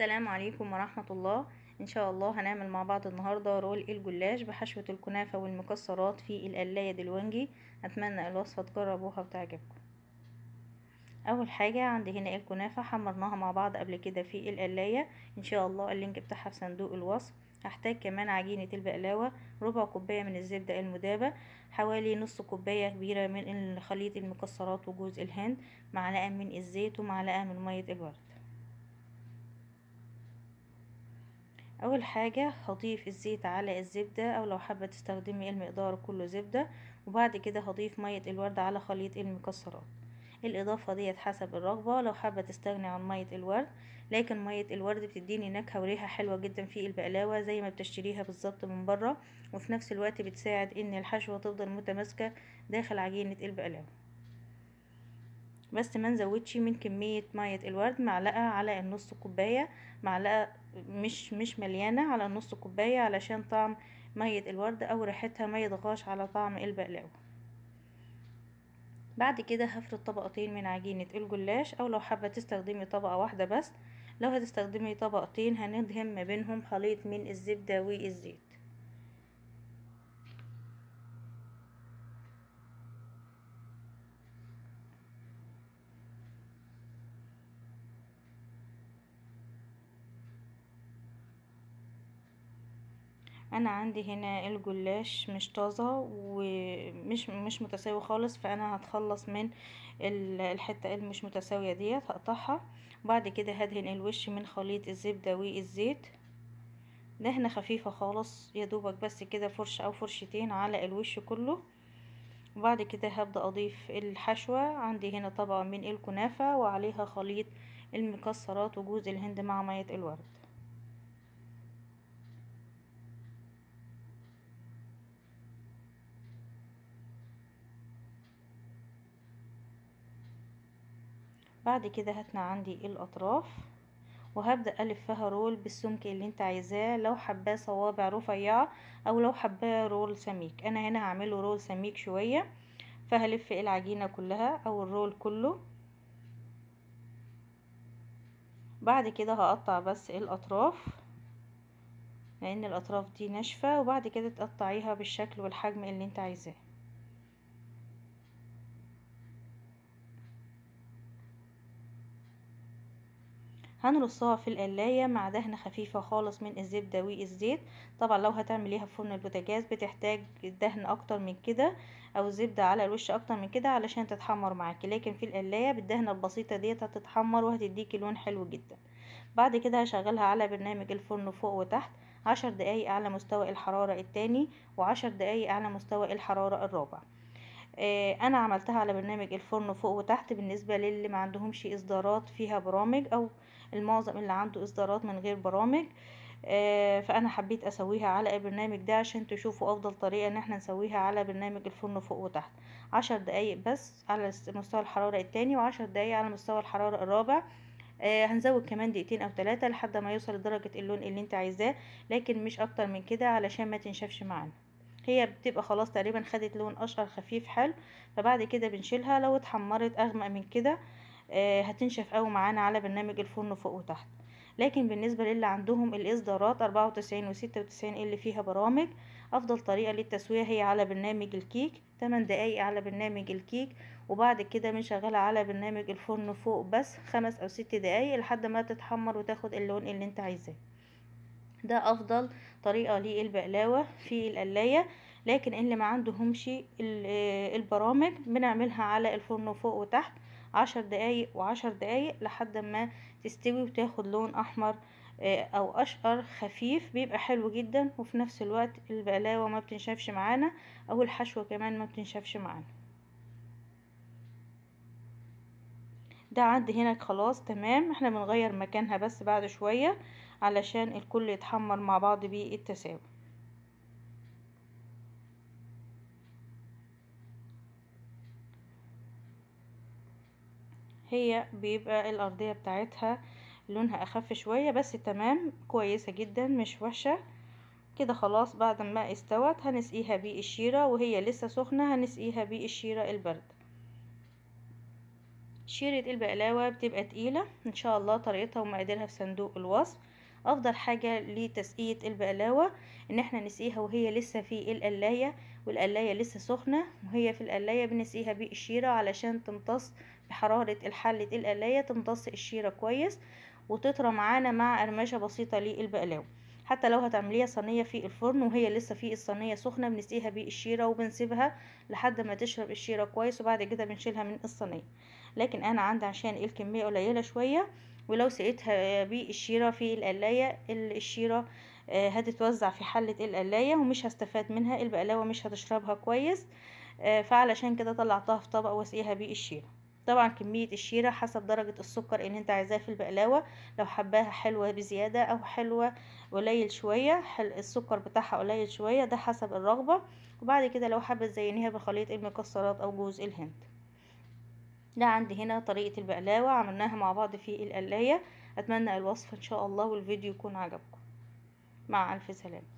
السلام عليكم ورحمة الله ان شاء الله هنعمل مع بعض النهاردة رول الجلاش بحشوة الكنافة والمكسرات في القلاية دلونجي اتمنى الوصفة تجربوها وتعجبكم اول حاجة عندي هنا الكنافة حمرناها مع بعض قبل كده في القلاية ان شاء الله اللينك بتاعها في صندوق الوصف هحتاج كمان عجينة البقلاوة ربع كوباية من الزبدة المدابة حوالي نص كوباية كبيرة من خليط المكسرات وجوز الهند معلقة من الزيت ومعلقة من مية الورد اول حاجة هضيف الزيت على الزبدة او لو حابة تستخدمي المقدار كله زبدة وبعد كده هضيف مية الورد على خليط المكسرات الاضافة ديت حسب الرغبة لو حابة تستغني عن مية الورد لكن مية الورد بتديني نكهة وريحة حلوة جدا في البقلاوة زي ما بتشتريها بالظبط من بره وفي نفس الوقت بتساعد ان الحشوة تفضل متماسكة داخل عجينة البقلاوة بس ما نزودش من كمية مية الورد معلقة على النص كوباية معلقة مش مش مليانة على النص كوباية علشان طعم مية الورد او ريحتها ما يضغاش على طعم البقلاوة بعد كده هفرد طبقتين من عجينة الجلاش او لو حابة تستخدمي طبقة واحدة بس لو هتستخدمي طبقتين هندهن ما بينهم خليط من الزبدة والزيت انا عندي هنا الجلاش مش طازة ومش مش متساوي خالص فانا هتخلص من الحتة المش متساوية ديت هقطعها بعد كده هدهن الوش من خليط الزبدة والزيت دهنة خفيفة خالص دوبك بس كده فرشة او فرشتين على الوش كله وبعد كده هبدأ أضيف الحشوة عندي هنا طبقة من الكنافة وعليها خليط المكسرات وجوز الهند مع مية الورد بعد كده هتنا عندي الاطراف وهبدأ ألفها رول بالسمك اللي انت عايزاه لو حباه صوابع رفيعة او لو حباه رول سميك انا هنا هعمله رول سميك شوية فهلف العجينة كلها او الرول كله بعد كده هقطع بس الاطراف لان الاطراف دي ناشفة وبعد كده تقطعيها بالشكل والحجم اللي انت عايزاه هنرصها في القلاية مع دهنة خفيفة خالص من الزبدة والزيت طبعا لو هتعمليها في فرن البوتاجاز بتحتاج دهن اكتر من كده او زبدة على الوش اكتر من كده علشان تتحمر معاكي لكن في القلاية بالدهنة البسيطة ديت هتتحمر وهتديكي لون حلو جدا بعد كده هشغلها على برنامج الفرن فوق وتحت عشر دقايق على مستوى الحرارة التاني وعشر دقايق على مستوى الحرارة الرابع آه، انا عملتها على برنامج الفرن فوق وتحت بالنسبة للي ما عندهمش اصدارات فيها برامج او المعظم اللي عنده اصدارات من غير برامج آه، فانا حبيت اسويها على البرنامج ده عشان تشوفوا افضل طريقة ان احنا نسويها على برنامج الفرن فوق وتحت عشر دقايق بس على مستوى الحرارة التاني وعشر دقايق على مستوى الحرارة الرابع آه، هنزود كمان دقيقتين او ثلاثة لحد ما يوصل لدرجة اللون اللي انت عايزاه لكن مش اكتر من كده علشان ما تنشفش معانا هي بتبقى خلاص تقريبا خدت لون اشقر خفيف حلو فبعد كده بنشيلها لو اتحمرت اغمق من كده آه، هتنشف قوي معانا على برنامج الفرن فوق وتحت لكن بالنسبة للي عندهم الإصدارات أربعة وتسعين وستة وتسعين اللي فيها برامج أفضل طريقة للتسوية هي على برنامج الكيك تمن دقايق على برنامج الكيك وبعد كده بنشغلها على برنامج الفرن فوق بس خمس أو ست دقايق لحد ما تتحمر وتاخد اللون اللي انت عايزاه ده افضل طريقة للبقلاوة في القلاية لكن اللي ما عندهمش آه، البرامج بنعملها على الفرن فوق وتحت عشر دقايق وعشر دقايق لحد ما تستوي وتاخد لون احمر آه، او اشقر خفيف بيبقى حلو جدا وفي نفس الوقت البقلاوة ما بتنشفش معانا او الحشوة كمان ما بتنشفش معانا ده عندي هنا خلاص تمام احنا بنغير مكانها بس بعد شوية علشان الكل يتحمر مع بعض بالتساوي هي بيبقى الأرضية بتاعتها لونها أخف شوية بس تمام كويسة جدا مش وحشة كده خلاص بعد ما استوت هنسقيها بالشيرة وهي لسه سخنة هنسقيها بالشيرة الباردة شيرة البقلاوة بتبقى تقيلة ان شاء الله طريقتها ومقاديرها في صندوق الوصف افضل حاجة لتسقية البقلاوة ان احنا نسقيها وهي لسه في القلاية والقلاية لسه سخنة وهي في القلاية بنسقيها بالشيرة علشان تمتص بحرارة الحلة القلاية تمتص الشيرة كويس وتطرى معانا مع قرمشة بسيطة للبقلاوة حتى لو هتعمليها صينيه في الفرن وهي لسه في الصينيه سخنه بنسقيها بالشيره وبنسيبها لحد ما تشرب الشيره كويس وبعد كده بنشيلها من الصينيه لكن انا عندي عشان الكميه قليله شويه ولو سقيتها بالشيرة في القلاية الشيرة آه، هتتوزع في حلة القلاية ومش هستفاد منها البقلاوة مش هتشربها كويس آه، فعلشان كده طلعتها في طبق واسقيها بالشيرة طبعا كمية الشيرة حسب درجة السكر اللي انت عايزاه في البقلاوة لو حباها حلوة بزيادة او حلوة قليل شوية حل السكر بتاعها قليل شوية ده حسب الرغبة وبعد كده لو حابة تزينيها بخليط المكسرات او جوز الهند ده عندي هنا طريقة البقلاوة عملناها مع بعض في القلاية أتمنى الوصفة إن شاء الله والفيديو يكون عجبكم مع ألف سلامة